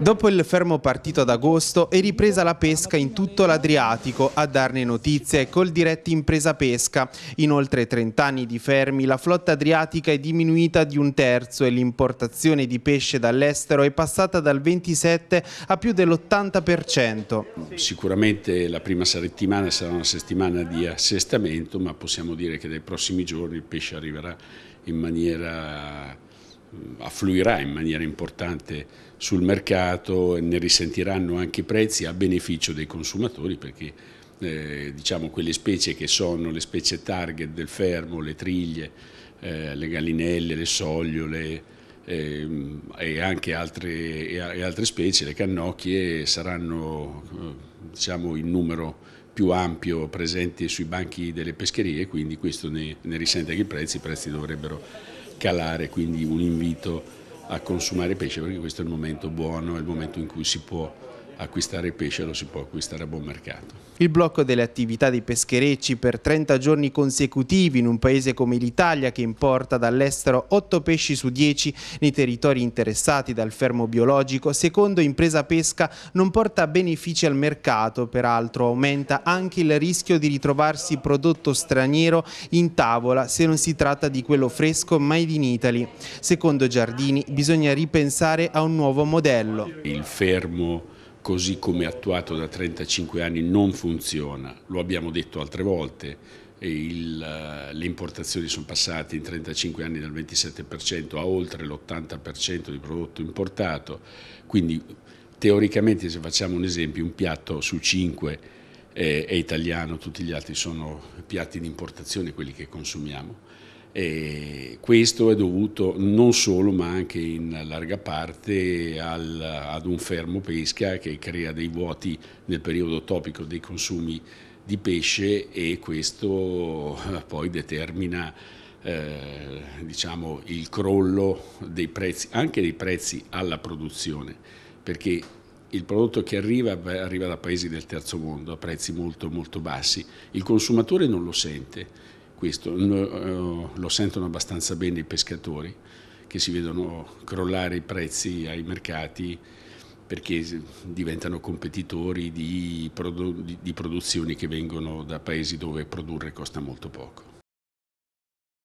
Dopo il fermo partito ad agosto è ripresa la pesca in tutto l'Adriatico, a darne notizie col diretti impresa pesca. In oltre 30 anni di fermi la flotta adriatica è diminuita di un terzo e l'importazione di pesce dall'estero è passata dal 27 a più dell'80%. Sicuramente la prima settimana sarà una settimana di assestamento ma possiamo dire che nei prossimi giorni il pesce arriverà in maniera Mm, affluirà in maniera importante sul mercato, e ne risentiranno anche i prezzi a beneficio dei consumatori perché eh, diciamo quelle specie che sono le specie target del fermo, le triglie, eh, le gallinelle, le sogliole eh, e anche altre, e altre, specie, le cannocchie, saranno eh, diciamo, in numero più ampio presenti sui banchi delle pescherie, quindi questo ne, ne risente anche i prezzi, i prezzi dovrebbero calare, quindi un invito a consumare pesce perché questo è il momento buono, è il momento in cui si può acquistare pesce lo si può acquistare a buon mercato. Il blocco delle attività dei pescherecci per 30 giorni consecutivi in un paese come l'Italia che importa dall'estero 8 pesci su 10 nei territori interessati dal fermo biologico, secondo Impresa Pesca non porta benefici al mercato, peraltro aumenta anche il rischio di ritrovarsi prodotto straniero in tavola se non si tratta di quello fresco made in Italy. Secondo Giardini bisogna ripensare a un nuovo modello. Il fermo così come attuato da 35 anni non funziona, lo abbiamo detto altre volte, il, eh, le importazioni sono passate in 35 anni dal 27% a oltre l'80% di prodotto importato, quindi teoricamente se facciamo un esempio un piatto su 5 è, eh, è italiano, tutti gli altri sono piatti di importazione quelli che consumiamo. E questo è dovuto non solo ma anche in larga parte al, ad un fermo pesca che crea dei vuoti nel periodo topico dei consumi di pesce e questo eh, poi determina eh, diciamo, il crollo dei prezzi, anche dei prezzi alla produzione, perché il prodotto che arriva arriva da paesi del terzo mondo a prezzi molto molto bassi, il consumatore non lo sente questo. Eh, lo sentono abbastanza bene i pescatori che si vedono crollare i prezzi ai mercati perché diventano competitori di, produzioni che vengono da paesi dove produrre costa molto poco.